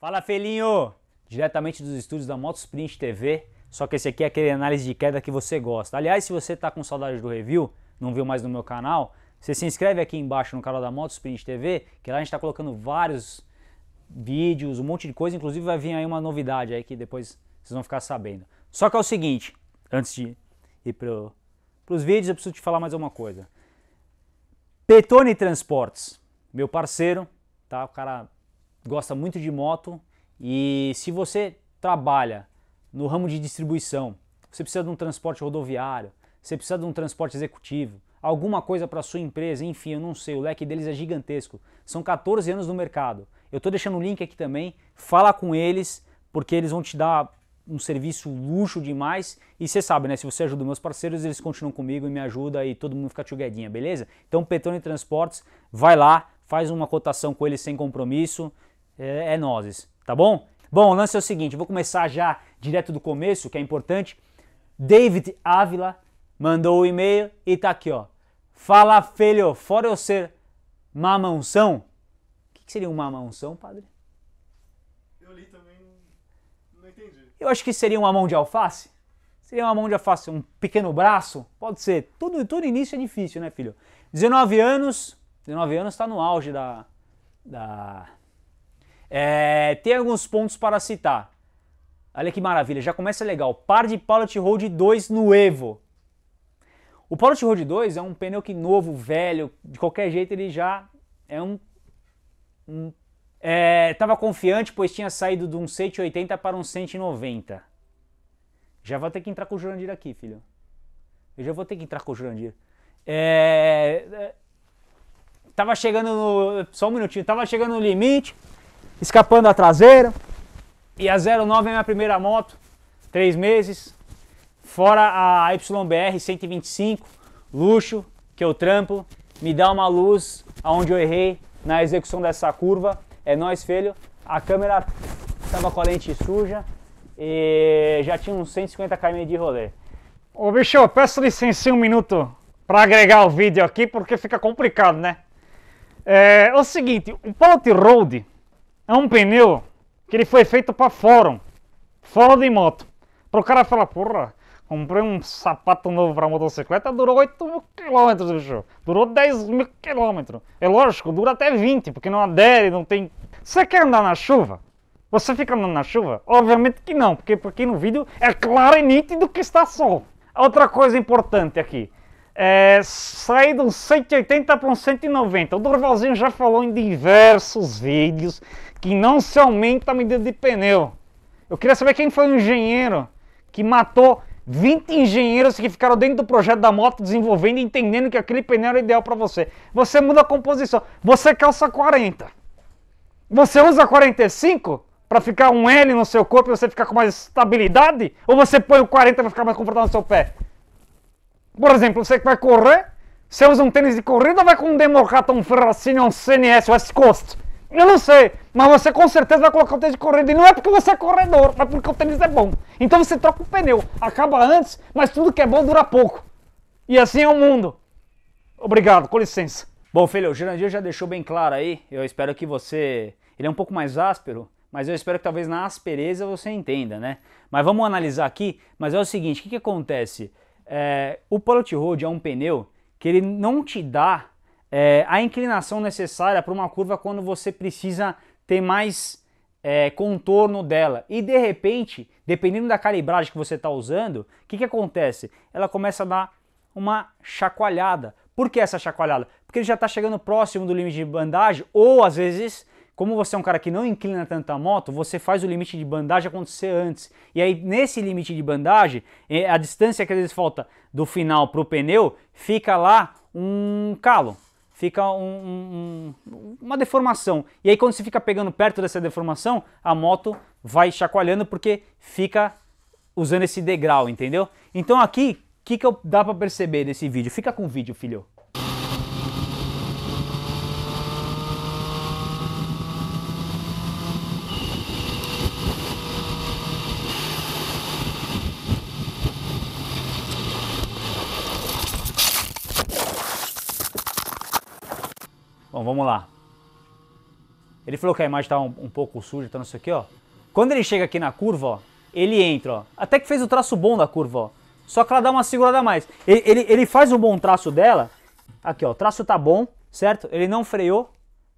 Fala Felinho! Diretamente dos estúdios da Moto Sprint TV, só que esse aqui é aquele análise de queda que você gosta. Aliás, se você está com saudade do review, não viu mais no meu canal, você se inscreve aqui embaixo no canal da Moto Sprint TV, que lá a gente está colocando vários vídeos, um monte de coisa, inclusive vai vir aí uma novidade aí que depois vocês vão ficar sabendo. Só que é o seguinte, antes de ir para os vídeos, eu preciso te falar mais uma coisa. Petone Transportes, meu parceiro, tá? O cara gosta muito de moto e se você trabalha no ramo de distribuição, você precisa de um transporte rodoviário, você precisa de um transporte executivo, alguma coisa para sua empresa, enfim, eu não sei, o leque deles é gigantesco. São 14 anos no mercado. Eu estou deixando o link aqui também, fala com eles, porque eles vão te dar um serviço luxo demais. E você sabe, né? Se você ajuda meus parceiros, eles continuam comigo e me ajuda e todo mundo fica tchuguedinha, beleza? Então, Petrone Transportes, vai lá, faz uma cotação com eles sem compromisso. É, é, nozes, tá bom? Bom, o lance é o seguinte, vou começar já direto do começo, que é importante. David Ávila mandou o um e-mail e tá aqui, ó. Fala, filho, fora eu ser mamãozão. O que, que, seria um mamãozão, padre? Eu li também, não entendi. Eu acho que seria uma mão de alface. Seria uma mão de alface, um pequeno braço. Pode ser. Tudo, tudo início é difícil, né, filho? 19 anos, 19 anos está no auge da, da, é, tem alguns pontos para citar. Olha que maravilha, já começa legal. Par de Pilot Road 2 no Evo. O Pilot Road 2 é um pneu que novo, velho, de qualquer jeito ele já é um. um é, tava confiante, pois tinha saído de um 180 para um 190. Já vou ter que entrar com o Jurandir aqui, filho. Eu já vou ter que entrar com o Jurandir. É, é, tava chegando no. Só um minutinho, tava chegando no limite escapando a traseira. E a 09 é minha primeira moto, três meses. Fora a YBR 125, luxo, que eu trampo, me dá uma luz aonde eu errei na execução dessa curva. É nóis, filho. A câmera estava com a lente suja e já tinha uns 150 km de rolê. Ô bicho, peço licença um minuto para agregar o vídeo aqui porque fica complicado, né? É, é o seguinte, o Pilot Road é um pneu que ele foi feito para fórum. Fórum de moto. Pro cara falar, porra, comprei um sapato novo para motocicleta, durou 8 mil quilômetros, bicho. Durou 10 mil quilômetros. É lógico, dura até 20, porque não adere, não tem... Você quer andar na chuva? Você fica andando na chuva? Obviamente que não, porque aqui no vídeo é claro e nítido que está sol. Outra coisa importante aqui é, sair um 180 para um 190. O Durvalzinho já falou em diversos vídeos que não se aumenta a medida de pneu. Eu queria saber quem foi o engenheiro que matou 20 engenheiros que ficaram dentro do projeto da moto desenvolvendo, entendendo que aquele pneu era ideal para você. Você muda a composição. Você calça 40. Você usa 45 para ficar um L no seu corpo e você ficar com mais estabilidade? Ou você põe o 40 para ficar mais confortável no seu pé? Por exemplo, você que vai correr, você usa um tênis de corrida ou vai com um Democrata, assim, um Ferracini, um CNS, West Coast? Eu não sei, mas você com certeza vai colocar o tênis de corrida. E não é porque você é corredor, mas é porque o tênis é bom. Então você troca o pneu. Acaba antes, mas tudo que é bom dura pouco. E assim é o mundo. Obrigado, com licença. Bom, filho, o Girandir já deixou bem claro aí. Eu espero que você. Ele é um pouco mais áspero, mas eu espero que talvez na aspereza você entenda, né? Mas vamos analisar aqui. Mas é o seguinte: o que, que acontece? É, o Pilot Road é um pneu que ele não te dá é, a inclinação necessária para uma curva quando você precisa ter mais é, contorno dela. E de repente, dependendo da calibragem que você está usando, o que, que acontece? Ela começa a dar uma chacoalhada. Por que essa chacoalhada? Porque ele já está chegando próximo do limite de bandagem ou às vezes como você é um cara que não inclina tanto a moto, você faz o limite de bandagem acontecer antes. E aí, nesse limite de bandagem, é, a distância que às vezes falta do final para o pneu, fica lá um calo, fica um, um, uma deformação. E aí, quando você fica pegando perto dessa deformação, a moto vai chacoalhando porque fica usando esse degrau, entendeu? Então, aqui, o que, que eu dá para perceber nesse vídeo? Fica com o vídeo, filho. Bom, vamos lá. Ele falou que a imagem tá um, um pouco suja, tá não sei o que, ó. Quando ele chega aqui na curva, ó, ele entra, ó. Até que fez o traço bom da curva, ó. Só que ela dá uma segurada a mais. Ele, ele, ele faz um bom traço dela. Aqui, ó. O traço tá bom, certo? Ele não freou,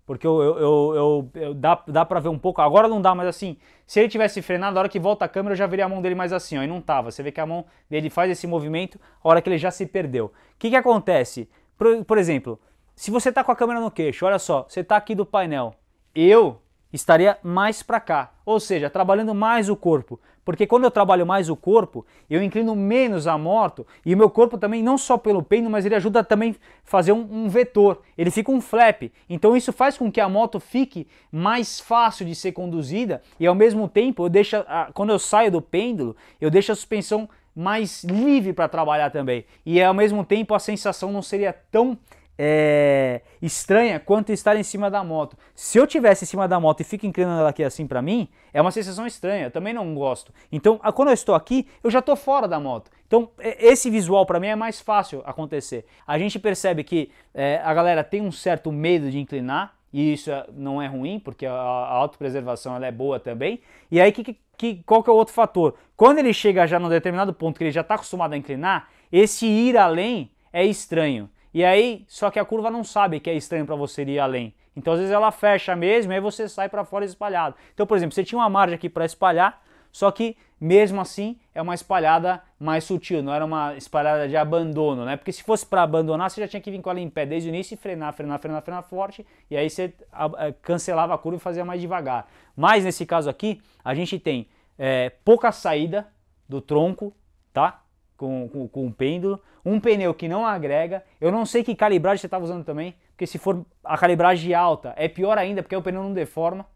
porque eu, eu, eu, eu, dá, dá pra ver um pouco. Agora não dá, mas assim, se ele tivesse frenado, a hora que volta a câmera, eu já veria a mão dele mais assim, ó. E não tava. Você vê que a mão dele faz esse movimento a hora que ele já se perdeu. O que, que acontece? Por, por exemplo, se você está com a câmera no queixo, olha só, você está aqui do painel. Eu estaria mais para cá, ou seja, trabalhando mais o corpo, porque quando eu trabalho mais o corpo, eu inclino menos a moto e o meu corpo também, não só pelo peino, mas ele ajuda também a fazer um, um, vetor, ele fica um flap, então isso faz com que a moto fique mais fácil de ser conduzida e ao mesmo tempo eu deixo, a, quando eu saio do pêndulo, eu deixo a suspensão mais livre para trabalhar também e ao mesmo tempo a sensação não seria tão é, estranha quanto estar em cima da moto. Se eu tivesse em cima da moto e fico inclinando ela aqui assim para mim, é uma sensação estranha, eu também não gosto. Então, quando eu estou aqui, eu já estou fora da moto. Então, é, esse visual para mim é mais fácil acontecer. A gente percebe que é, a galera tem um certo medo de inclinar, e isso é, não é ruim, porque a, a autopreservação ela é boa também. E aí, que, que, qual que é o outro fator? Quando ele chega já num determinado ponto que ele já está acostumado a inclinar, esse ir além é estranho. E aí, só que a curva não sabe que é estranho para você ir além. Então, às vezes ela fecha mesmo aí você sai para fora espalhado. Então, por exemplo, você tinha uma margem aqui para espalhar, só que mesmo assim é uma espalhada mais sutil, não era uma espalhada de abandono, né? Porque se fosse para abandonar, você já tinha que vir com ela em pé desde o início e frenar, frenar, frenar, frenar forte, e aí você cancelava a curva e fazia mais devagar. Mas nesse caso aqui, a gente tem é, pouca saída do tronco, tá? com, com, com um pêndulo, um pneu que não agrega. Eu não sei que calibragem você estava tá usando também, porque se for a calibragem alta é pior ainda, porque o pneu não deforma,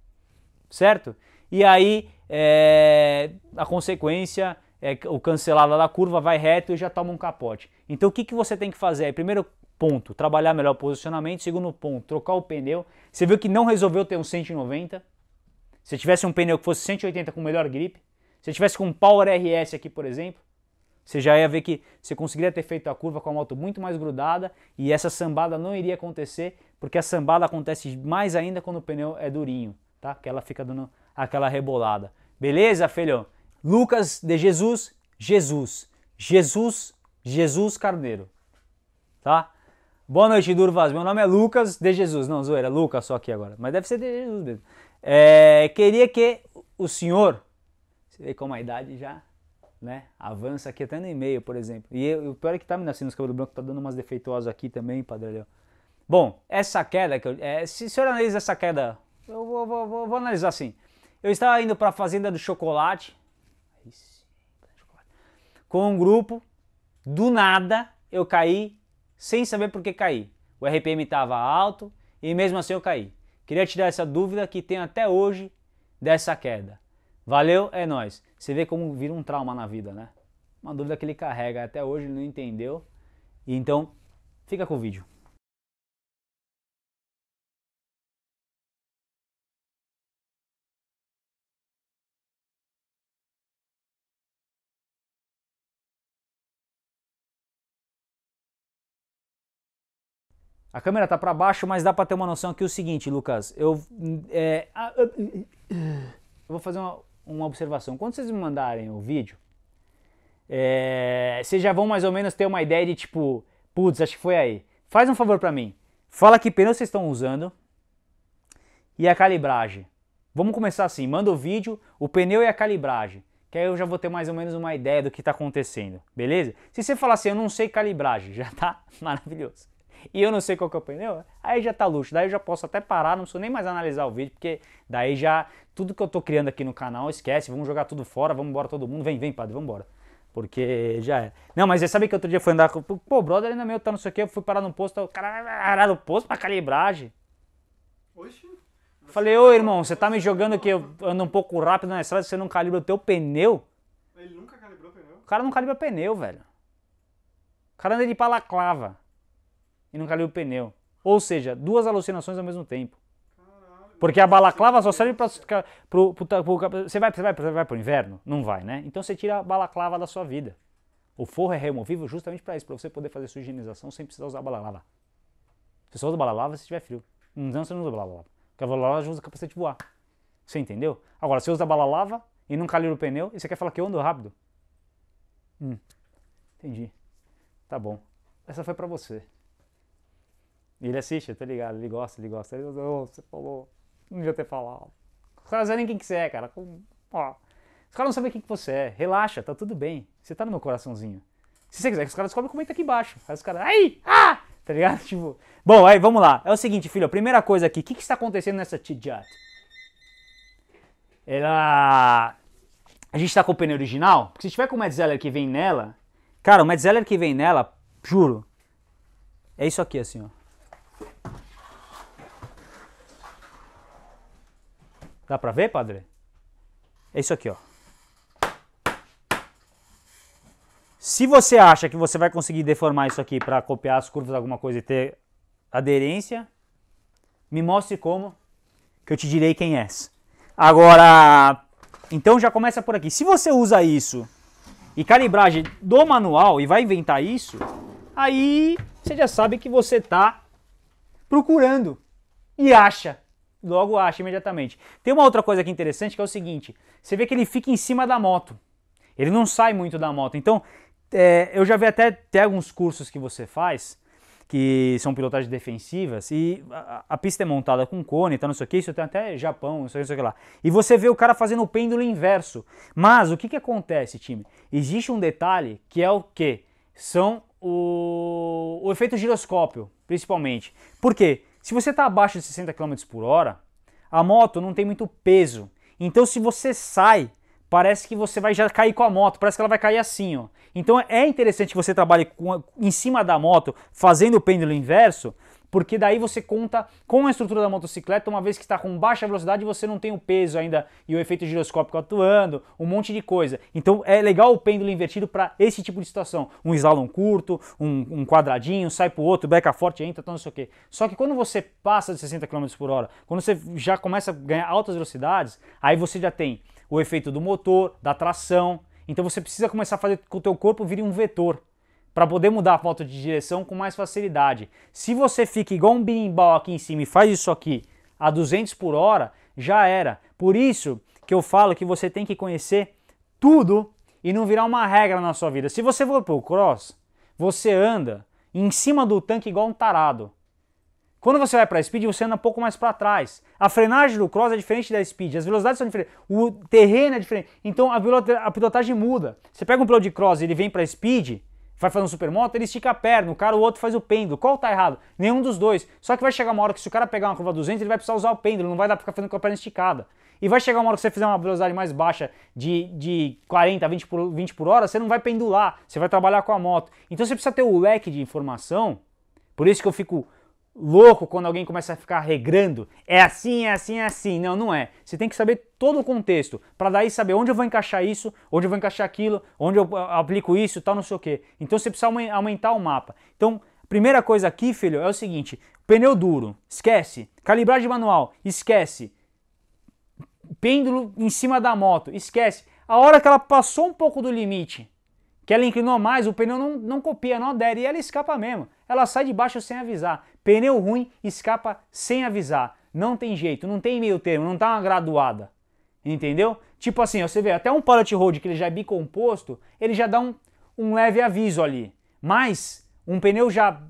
certo? E aí é, a consequência é o cancelado da curva vai reto e já toma um capote. Então o que, que você tem que fazer? É, primeiro ponto, trabalhar melhor o posicionamento. Segundo ponto, trocar o pneu. Você viu que não resolveu ter um 190? Se tivesse um pneu que fosse 180 com melhor grip, se tivesse com um Power RS aqui, por exemplo, você já ia ver que você conseguiria ter feito a curva com a moto muito mais grudada e essa sambada não iria acontecer, porque a sambada acontece mais ainda quando o pneu é durinho, tá? Que ela fica dando aquela rebolada. Beleza, filho? Lucas de Jesus, Jesus, Jesus, Jesus Carneiro, tá? Boa noite, Durvas. Meu nome é Lucas de Jesus. Não, zoeira, Lucas só aqui agora. Mas deve ser de Jesus mesmo. É, queria que o senhor, você vê como a idade já né? Avança aqui até no e-mail, por exemplo. E eu, o pior é que tá me nascendo os cabelos brancos, tá dando umas defeituosas aqui também, Padre Léo. Bom, essa queda que eu, é, se o senhor analisa essa queda, eu vou, vou, vou, vou analisar assim. Eu estava indo para a fazenda do chocolate, com um grupo, do nada eu caí, sem saber por que caí. O RPM estava alto e mesmo assim eu caí. Queria tirar essa dúvida que tem até hoje dessa queda. Valeu, é nós. Você vê como vira um trauma na vida, né? Uma dúvida que ele carrega até hoje, ele não entendeu. E então, fica com o vídeo. A câmera tá para baixo, mas dá para ter uma noção aqui o seguinte, Lucas. Eu, hum, é, ah, eu vou fazer uma uma observação. Quando vocês me mandarem o vídeo, é, vocês já vão mais ou menos ter uma ideia de tipo, putz, acho que foi aí. Faz um favor para mim. Fala que pneu vocês estão usando e a calibragem. Vamos começar assim, manda o vídeo, o pneu e a calibragem. Que aí eu já vou ter mais ou menos uma ideia do que está acontecendo, beleza? Se você falar assim, eu não sei calibragem, já tá maravilhoso e eu não sei qual que é o pneu, aí já tá luxo. Daí eu já posso até parar, não preciso nem mais analisar o vídeo, porque daí já tudo que eu tô criando aqui no canal, esquece, vamos jogar tudo fora, vamos embora todo mundo, vem, vem, padre, vamos embora. Porque já é Não, mas você sabe que outro dia foi andar com. Pô, brother ainda meio tá não sei o que, eu fui parar num posto, o cara era no posto pra calibragem. Oxi. Falei, ô irmão, você tá me jogando que eu ando um pouco rápido na estrada, você não calibra o teu pneu? Ele nunca calibrou pneu? O cara não calibra pneu, velho. O cara anda de palaclava e não caliu o pneu. Ou seja, duas alucinações ao mesmo tempo. Porque a balaclava só serve para você vai, você vai, você vai inverno? Não vai, né? Então você tira a balaclava da sua vida. O forro é removível justamente para isso, para você poder fazer sua higienização sem precisar usar balaclava. Você só usa balaclava se tiver frio. Não, você não usa balaclava. Porque a balaclava usa capacete voar. Você entendeu? Agora, você usa balaclava e não calira o pneu e você quer falar que eu ando rápido? Hum, entendi. Tá bom. Essa foi para você ele assiste, tá ligado? Ele gosta, ele gosta. Ele, oh, você falou, não devia ter falado. Os caras nem quem é, cara. Com, ó. Os caras não sabem quem que você é. Relaxa, tá tudo bem. Você tá no meu coraçãozinho. Se você quiser que os caras descobrem, comenta aqui embaixo. Aí os caras, aí, ah! Tá ligado? Tipo, bom, aí vamos lá. É o seguinte, filho, a primeira coisa aqui. O que que está acontecendo nessa T-Jot? Ela... A gente tá com o pneu original? Porque se tiver com o Metzeler que vem nela... Cara, o Metzeler que vem nela, juro, é isso aqui assim, ó. Dá para ver, padre? É isso aqui, ó. Se você acha que você vai conseguir deformar isso aqui para copiar as curvas de alguma coisa e ter aderência, me mostre como, que eu te direi quem é. Agora, então já começa por aqui. Se você usa isso e calibragem do manual e vai inventar isso, aí você já sabe que você está procurando e acha logo acha imediatamente. Tem uma outra coisa aqui interessante que é o seguinte: você vê que ele fica em cima da moto. Ele não sai muito da moto. Então, é, eu já vi até, até alguns cursos que você faz que são pilotagens defensivas e a, a pista é montada com cone, tá, não sei o que, isso tem até Japão, não sei, não sei o que lá. E você vê o cara fazendo o pêndulo inverso. Mas o que que acontece, time? Existe um detalhe que é o que? São o, o efeito giroscópio, principalmente. Por quê? Se você está abaixo de 60 km por hora, a moto não tem muito peso. Então se você sai, parece que você vai já cair com a moto, parece que ela vai cair assim, ó. Então é interessante que você trabalhe com, em cima da moto, fazendo o pêndulo inverso, porque daí você conta com a estrutura da motocicleta, uma vez que está com baixa velocidade, você não tem o peso ainda e o efeito giroscópico atuando, um monte de coisa. Então é legal o pêndulo invertido para esse tipo de situação. Um slalom curto, um, um quadradinho, sai para o outro, beca forte, entra, então não sei o quê. Só que quando você passa de 60 km por hora, quando você já começa a ganhar altas velocidades, aí você já tem o efeito do motor, da tração. Então você precisa começar a fazer com que o teu corpo vire um vetor para poder mudar a foto de direção com mais facilidade. Se você fica igual um bimbal aqui em cima e faz isso aqui a 200 por hora, já era. Por isso que eu falo que você tem que conhecer tudo e não virar uma regra na sua vida. Se você for pro cross, você anda em cima do tanque igual um tarado. Quando você vai para speed, você anda um pouco mais para trás. A frenagem do cross é diferente da speed, as velocidades são diferentes, o terreno é diferente. Então a pilotagem muda. Você pega um piloto de cross, ele vem para speed, vai fazer um supermoto, ele estica a perna, o cara, o outro faz o pêndulo. Qual tá errado? Nenhum dos dois. Só que vai chegar uma hora que se o cara pegar uma curva 200, ele vai precisar usar o pêndulo, não vai dar pra ficar fazendo com a perna esticada. E vai chegar uma hora que você fizer uma velocidade mais baixa de, de 40, 20 por, 20 por hora, você não vai pendular, você vai trabalhar com a moto. Então você precisa ter o leque de informação, por isso que eu fico louco quando alguém começa a ficar regrando. É assim, é assim, é assim. Não, não é. Você tem que saber todo o contexto para daí saber onde eu vou encaixar isso, onde eu vou encaixar aquilo, onde eu ah, aplico isso, tal, não sei o quê. Então você precisa aumentar o mapa. Então, primeira coisa aqui, filho, é o seguinte: pneu duro, esquece. Calibragem manual, esquece. Pêndulo em cima da moto, esquece. A hora que ela passou um pouco do limite, que ela inclinou mais, o pneu não, não copia, não adere e ela escapa mesmo ela sai de baixo sem avisar. Pneu ruim, escapa sem avisar. Não tem jeito, não tem meio termo, não tá uma graduada. Entendeu? Tipo assim, ó, você vê, até um pallet road que ele já é bicomposto, ele já dá um, um leve aviso ali. Mas um pneu já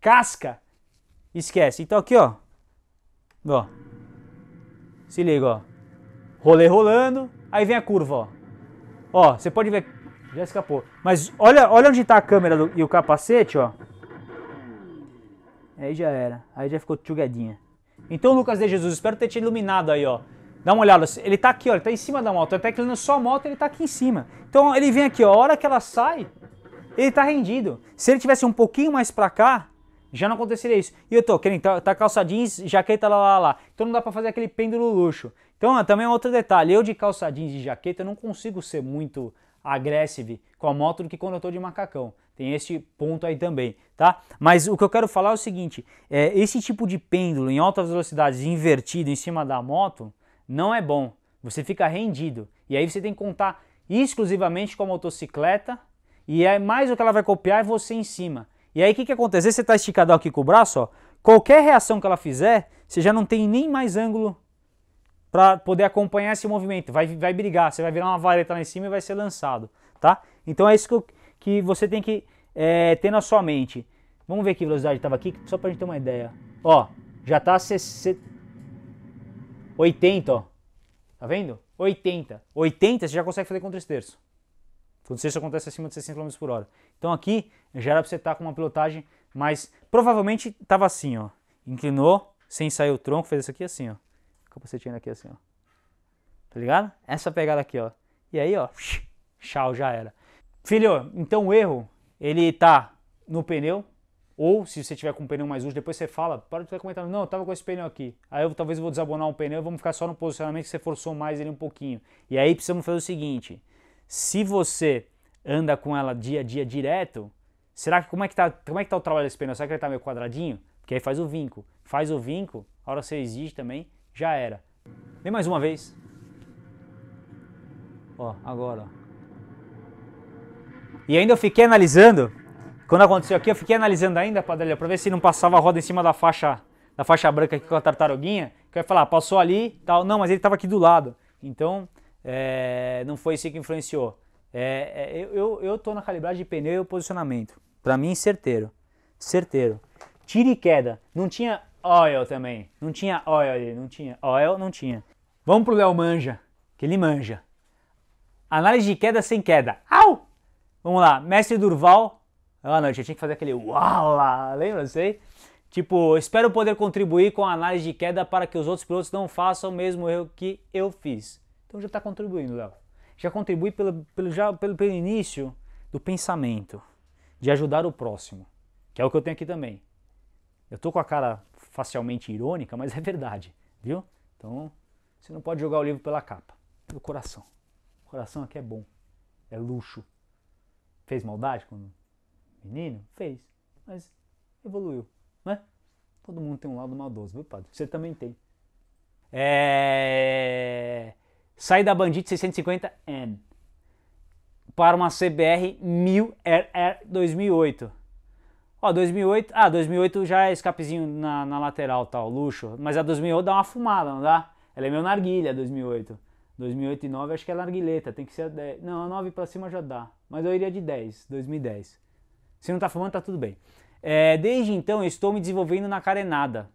casca, esquece. Então aqui, ó. Ó. Se liga, ó. Rolê rolando, aí vem a curva, ó. Ó, você pode ver já escapou. Mas olha, olha onde está a câmera do, e o capacete, ó. Aí já era. Aí já ficou tchugadinha. Então, Lucas de Jesus, espero ter te iluminado aí, ó. Dá uma olhada, ele tá aqui, ó, ele tá em cima da moto. Até que ele não é só a moto, ele tá aqui em cima. Então ele vem aqui, ó, a hora que ela sai, ele tá rendido. Se ele tivesse um pouquinho mais pra cá, já não aconteceria isso. E eu tô querendo, tá, tá calça jeans, jaqueta, lá, lá, lá. Então não dá pra fazer aquele pêndulo luxo. Então ó, também é outro detalhe, eu de calça jeans e jaqueta, eu não consigo ser muito Agressive com a moto do que quando eu tô de macacão. Tem esse ponto aí também, tá? Mas o que eu quero falar é o seguinte: é, esse tipo de pêndulo em altas velocidades invertido em cima da moto não é bom. Você fica rendido. E aí você tem que contar exclusivamente com a motocicleta e é mais o que ela vai copiar é você em cima. E aí o que, que acontece? Você está esticado aqui com o braço, ó, qualquer reação que ela fizer, você já não tem nem mais ângulo para poder acompanhar esse movimento. Vai, vai brigar, você vai virar uma vareta lá em cima e vai ser lançado, tá? Então é isso que, eu, que você tem que é, ter na sua mente. Vamos ver que velocidade estava aqui, só para a gente ter uma ideia. Ó, já tá 60, 80, ó. Tá vendo? 80. 80 você já consegue fazer contra esse terços. Quando isso acontece acima de 60 km por hora. Então aqui já era para você estar tá com uma pilotagem, mas provavelmente estava assim, ó. Inclinou, sem sair o tronco, fez isso aqui assim, ó capacetinho aqui assim, ó. Tá ligado? Essa pegada aqui, ó. E aí, ó, tchau, já era. Filho, então o erro, ele tá no pneu, ou se você tiver com um pneu mais útil, depois você fala, para de comentando, não, eu tava com esse pneu aqui. Aí eu talvez eu vou desabonar um pneu, vamos ficar só no posicionamento que você forçou mais ele um pouquinho. E aí precisamos fazer o seguinte, se você anda com ela dia a dia direto, será que como é que tá, como é que tá o trabalho desse pneu? Será que ele tá meio quadradinho? Porque aí faz o vinco. Faz o vinco, a hora você exige também, já era. Vem mais uma vez. Ó, agora. Ó. E ainda eu fiquei analisando, quando aconteceu aqui, eu fiquei analisando ainda, Padrilha, para ver se não passava a roda em cima da faixa da faixa branca aqui com a tartaruguinha, que eu ia falar, ah, passou ali tal. Não, mas ele estava aqui do lado. Então, é, não foi isso que influenciou. É, é, eu, eu tô na calibragem de pneu e posicionamento. Para mim, certeiro. Certeiro. Tira e queda. Não tinha oil também. Não tinha oil ali, não tinha. Oil não tinha. Vamos pro Léo Manja, que ele manja. Análise de queda sem queda. Au! Vamos lá, mestre Durval. Ah, não, eu tinha que fazer aquele uau lá, lembra? Sei. Tipo, espero poder contribuir com a análise de queda para que os outros pilotos não façam o mesmo erro que eu fiz. Então já está contribuindo, Léo. Já contribui pelo, pelo, já, pelo, pelo início do pensamento, de ajudar o próximo, que é o que eu tenho aqui também. Eu tô com a cara facialmente irônica, mas é verdade, viu? Então, você não pode jogar o livro pela capa, pelo coração. O coração aqui é bom, é luxo. Fez maldade quando menino? Fez, mas evoluiu, né? Todo mundo tem um lado maldoso, viu, padre? Você também tem. É... Sai da Bandit 650N para uma CBR 1000 RR 2008. Ó, 2008, ah, 2008 já é escapezinho na, na lateral, tal, tá, luxo. Mas a 2008 dá uma fumada, não dá? Ela é meio narguilha, 2008. 2008 e 9 acho que é larguileta, tem que ser a 10. Não, a 9 pra cima já dá. Mas eu iria de 10, 2010. Se não tá fumando, tá tudo bem. É, desde então, estou me desenvolvendo na carenada.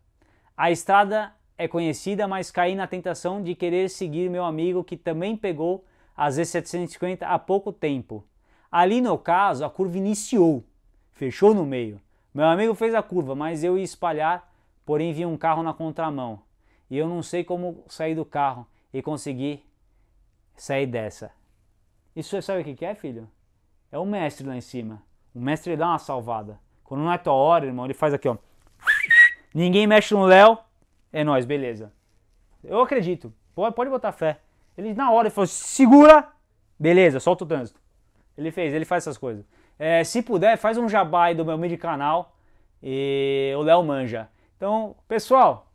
A estrada é conhecida, mas caí na tentação de querer seguir meu amigo que também pegou a Z750 há pouco tempo. Ali no caso, a curva iniciou fechou no meio. Meu amigo fez a curva, mas eu ia espalhar, porém vi um carro na contramão. E eu não sei como sair do carro e conseguir sair dessa. Isso sabe o que, é, filho? É o mestre lá em cima. O mestre dá uma salvada. Quando não é tua hora, irmão, ele faz aqui, ó. Ninguém mexe no Léo, é nós, beleza. Eu acredito. Pode, pode botar fé. Ele na hora ele falou: segura, beleza, solta o trânsito. Ele fez, ele faz essas coisas. É, se puder, faz um jabá aí do meu mini canal e o Léo manja. Então, pessoal,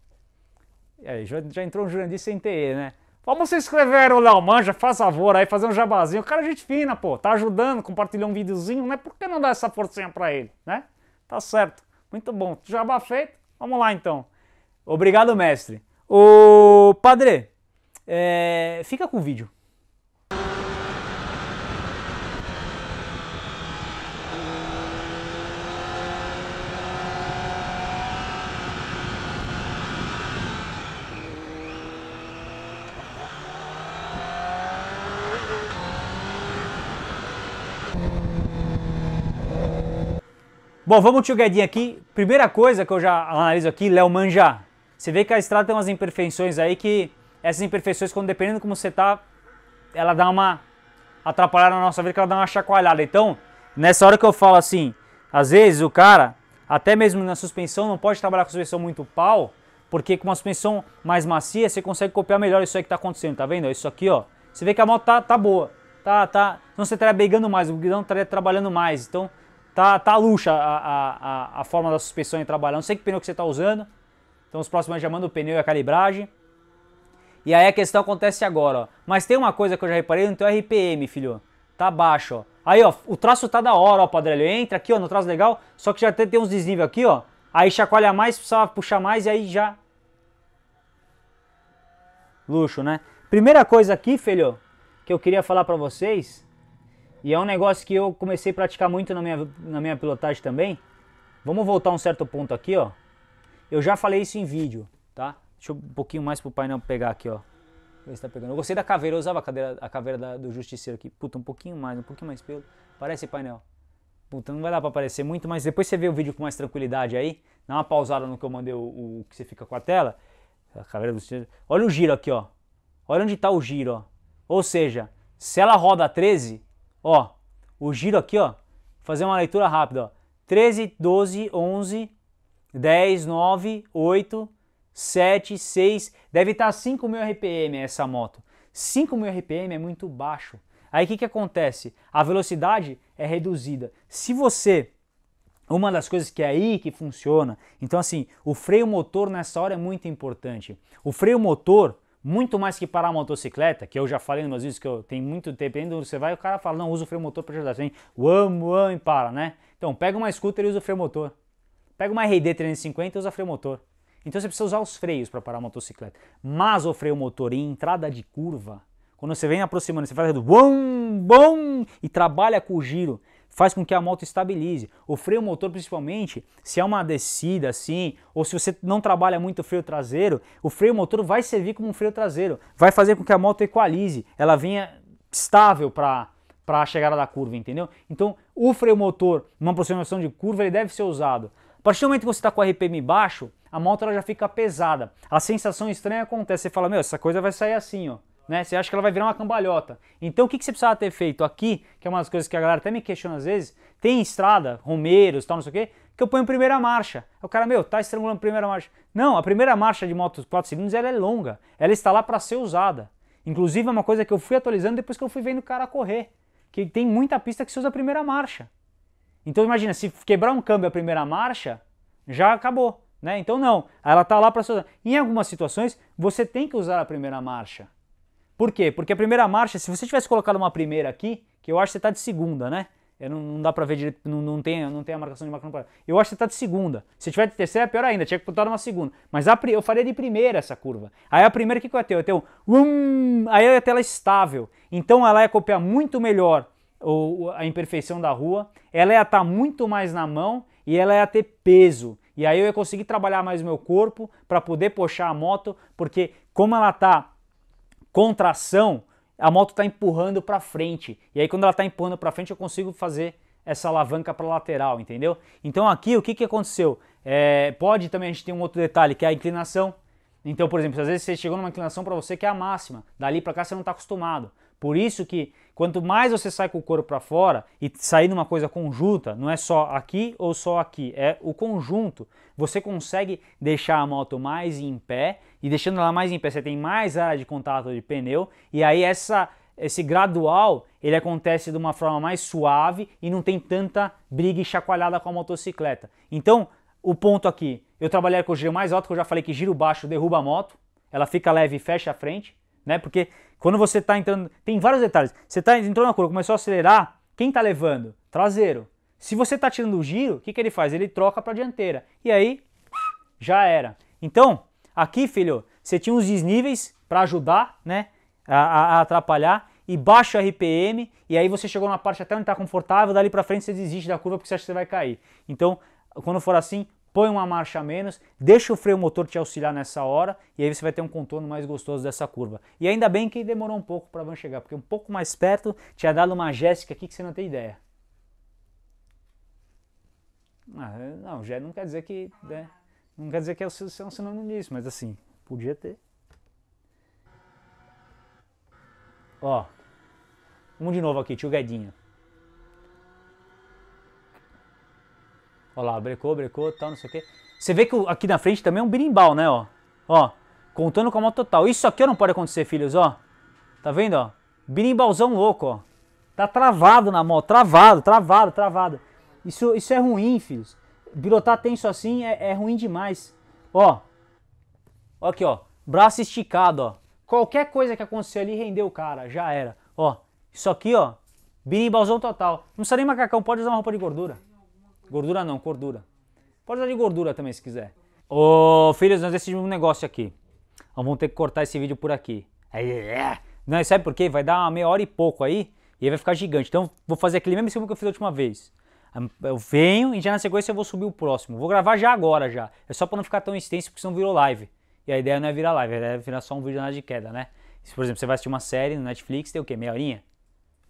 aí, é, já, já entrou um Jurandir sem TE, né? Vamos se inscrever no Léo Manja, faz favor aí, fazer um jabazinho. O cara é gente fina, pô, tá ajudando, compartilhou um videozinho, né? Por que não dar essa forcinha pra ele, né? Tá certo, muito bom. Jabá feito, vamos lá então. Obrigado, mestre. Ô, padre, é, fica com o vídeo. Bom, vamos tilgadinho aqui. Primeira coisa que eu já analiso aqui, Léo Manja. Você vê que a estrada tem umas imperfeições aí que essas imperfeições, quando dependendo de como você tá, ela dá uma atrapalhada na nossa vida, que ela dá uma chacoalhada. Então, nessa hora que eu falo assim, às vezes o cara, até mesmo na suspensão, não pode trabalhar com suspensão muito pau, porque com uma suspensão mais macia, você consegue copiar melhor isso aí que tá acontecendo, tá vendo? Isso aqui, ó. Você vê que a moto tá, tá boa, tá, tá. Então você estaria tá brigando mais, o guidão estaria tá trabalhando mais. Então tá, tá luxa a, a, a forma da suspensão em trabalhar. Não sei que pneu que você está usando. Então os próximos já mandam o pneu e a calibragem. E aí a questão acontece agora, ó. Mas tem uma coisa que eu já reparei no teu RPM, filho. Tá baixo, ó. Aí, ó, o traço tá da hora, ó, Padrelho. Entra aqui, ó, no traço legal, só que já tem, tem uns desníveis aqui, ó. Aí chacoalha mais, precisava puxar mais e aí já... Luxo, né? Primeira coisa aqui, filho, que eu queria falar pra vocês e é um negócio que eu comecei a praticar muito na minha, na minha pilotagem também. Vamos voltar um certo ponto aqui, ó. Eu já falei isso em vídeo, tá? Deixa eu, um pouquinho mais pro painel pegar aqui, ó. Ver se tá pegando. Eu gostei da caveira, eu usava a, cadeira, a caveira da, do justiceiro aqui. Puta, um pouquinho mais, um pouquinho mais pelo. Parece painel. Puta, não vai dar pra aparecer muito, mas depois você vê o vídeo com mais tranquilidade aí. Dá uma pausada no que eu mandei, o, o que você fica com a tela. A caveira do justiceiro. Olha o giro aqui, ó. Olha onde tá o giro, ó. Ou seja, se ela roda 13, Ó, o giro aqui, ó, fazer uma leitura rápida, ó. 13, 12, 11, 10, 9, 8, 7, 6, deve estar tá 5 mil RPM essa moto. 5 mil RPM é muito baixo. Aí o que, que acontece? A velocidade é reduzida. Se você. Uma das coisas que é aí que funciona. Então, assim, o freio motor nessa hora é muito importante. O freio motor, muito mais que parar a motocicleta, que eu já falei nos meus vídeos que eu tenho muito tempo, ainda você vai o cara fala, não, usa o freio motor para ajudar, vem, uam, uam e para, né? Então, pega uma scooter e usa o freio motor. Pega uma RD 350 e usa o freio motor. Então você precisa usar os freios para parar a motocicleta. Mas o freio motor em entrada de curva, quando você vem aproximando, você faz do bom, bom e trabalha com o giro faz com que a moto estabilize. O freio motor, principalmente, se é uma descida assim, ou se você não trabalha muito o freio traseiro, o freio motor vai servir como um freio traseiro, vai fazer com que a moto equalize, ela venha estável para para a chegada da curva, entendeu? Então, o freio motor, numa aproximação de curva, ele deve ser usado. A partir do momento que você está com o RPM baixo, a moto ela já fica pesada. A sensação estranha acontece, você fala, meu, essa coisa vai sair assim, ó né? Você acha que ela vai virar uma cambalhota. Então o que, que você precisava ter feito aqui, que é uma das coisas que a galera até me questiona às vezes, tem estrada, romeiros, tal, não sei o quê, que eu ponho primeira marcha. O cara, meu, tá estrangulando a primeira marcha. Não, a primeira marcha de moto 4 cilindros, ela é longa, ela está lá para ser usada. Inclusive é uma coisa que eu fui atualizando depois que eu fui vendo o cara correr, que tem muita pista que se usa a primeira marcha. Então imagina, se quebrar um câmbio a primeira marcha, já acabou, né? Então não, ela tá lá para ser usada. Em algumas situações, você tem que usar a primeira marcha. Por quê? Porque a primeira marcha, se você tivesse colocado uma primeira aqui, que eu acho que você está de segunda, né? Não, não, dá pra ver direito, não, não, tem, não tem a marcação de macro Eu acho que você tá de segunda. Se tiver de terceira, é pior ainda, tinha que botar uma segunda. Mas a, eu faria de primeira essa curva. Aí a primeira, o que, que eu ia ter? Eu ia ter um, Aí eu ia ter ela estável. Então ela ia copiar muito melhor o, a imperfeição da rua, ela ia estar tá muito mais na mão e ela ia ter peso. E aí eu ia conseguir trabalhar mais o meu corpo para poder puxar a moto, porque como ela tá contração, a moto está empurrando para frente. E aí quando ela está empurrando para frente, eu consigo fazer essa alavanca para lateral, entendeu? Então aqui o que, que aconteceu? É, pode também a gente ter um outro detalhe que é a inclinação. Então, por exemplo, às vezes você chegou numa inclinação para você que é a máxima, dali para cá você não está acostumado. Por isso que quanto mais você sai com o corpo para fora e sair numa coisa conjunta, não é só aqui ou só aqui, é o conjunto. Você consegue deixar a moto mais em pé e deixando ela mais em pé, você tem mais área de contato de pneu e aí essa esse gradual ele acontece de uma forma mais suave e não tem tanta briga e chacoalhada com a motocicleta. Então, o ponto aqui, eu trabalhei com o giro mais alto, que eu já falei que giro baixo derruba a moto, ela fica leve e fecha a frente né? Porque quando você está entrando, tem vários detalhes. Você tá entrou na curva, começou a acelerar, quem está levando? Traseiro. Se você está tirando o giro, o que, que ele faz? Ele troca para dianteira. E aí já era. Então, aqui, filho, você tinha uns desníveis para ajudar, né, a, a, atrapalhar e baixo RPM, e aí você chegou na parte até onde está confortável, dali para frente você desiste da curva porque você acha que você vai cair. Então, quando for assim, põe uma marcha a menos, deixa o freio motor te auxiliar nessa hora e aí você vai ter um contorno mais gostoso dessa curva. E ainda bem que demorou um pouco para a van chegar, porque um pouco mais perto tinha dado uma jéssica aqui que você não tem ideia. Ah, é, não, já não quer dizer que. Né, não quer dizer que é um sinônimo disso, mas assim, podia ter. Ó. Vamos de novo aqui, tio Guedinho. Olha lá, brecou, brecou, tal, não sei o quê. Você vê que aqui na frente também é um birimbau, né, ó. Ó, contando com a moto total. Isso aqui não pode acontecer, filhos, ó. Tá vendo, ó? Birimbauzão louco, ó. Tá travado na moto, travado, travado, travado. Isso, isso é ruim, filhos. Pilotar tenso assim é, é ruim demais. Ó, ó aqui, ó. Braço esticado, ó. Qualquer coisa que acontecer ali rendeu o cara, já era. Ó, isso aqui, ó. Birimbauzão total. Não precisa nem macacão, pode usar uma roupa de gordura. Gordura não, gordura. Pode usar de gordura também se quiser. Ô, filhos, nós decidimos um negócio aqui. Nós vamos ter que cortar esse vídeo por aqui. É. Não, sabe por quê? Vai dar uma meia hora e pouco aí e aí vai ficar gigante. Então, vou fazer aquele mesmo esquema que eu fiz a última vez. Eu venho e já na sequência eu vou subir o próximo. Vou gravar já agora já. É só para não ficar tão extenso porque senão virou live. E a ideia não é virar live, a ideia é virar só um vídeo nada de queda, né? Se, por exemplo, você vai assistir uma série no Netflix, tem o quê? Meia horinha?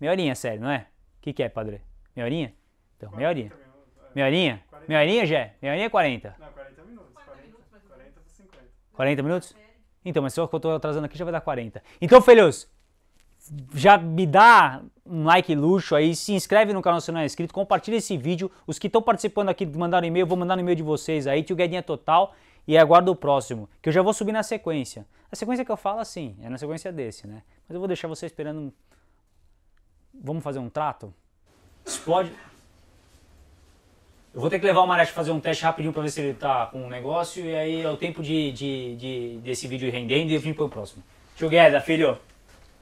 Meia horinha a série, não é? O que, que é, padre? Meia horinha? Então, meia horinha. Meia horinha? Meia horinha, Jé? Meia horinha é 40? Não, 40 minutos. 40, 40, 40 50. 40 minutos? Então, mas se eu estou atrasando aqui já vai dar 40. Então, filhos, já me dá um like luxo aí, se inscreve no canal se não é inscrito, compartilha esse vídeo. Os que estão participando aqui mandaram e-mail, vou mandar no e-mail de vocês aí, tio Guedinha Total, e aguardo o próximo, que eu já vou subir na sequência. A sequência que eu falo, assim, é na sequência desse, né? Mas eu vou deixar você esperando. Vamos fazer um trato? Explode. Eu vou ter que levar o Marés fazer um teste rapidinho para ver se ele tá com um negócio. E aí é o tempo de, de, de desse vídeo rendendo e eu vim pro próximo. Together, filho!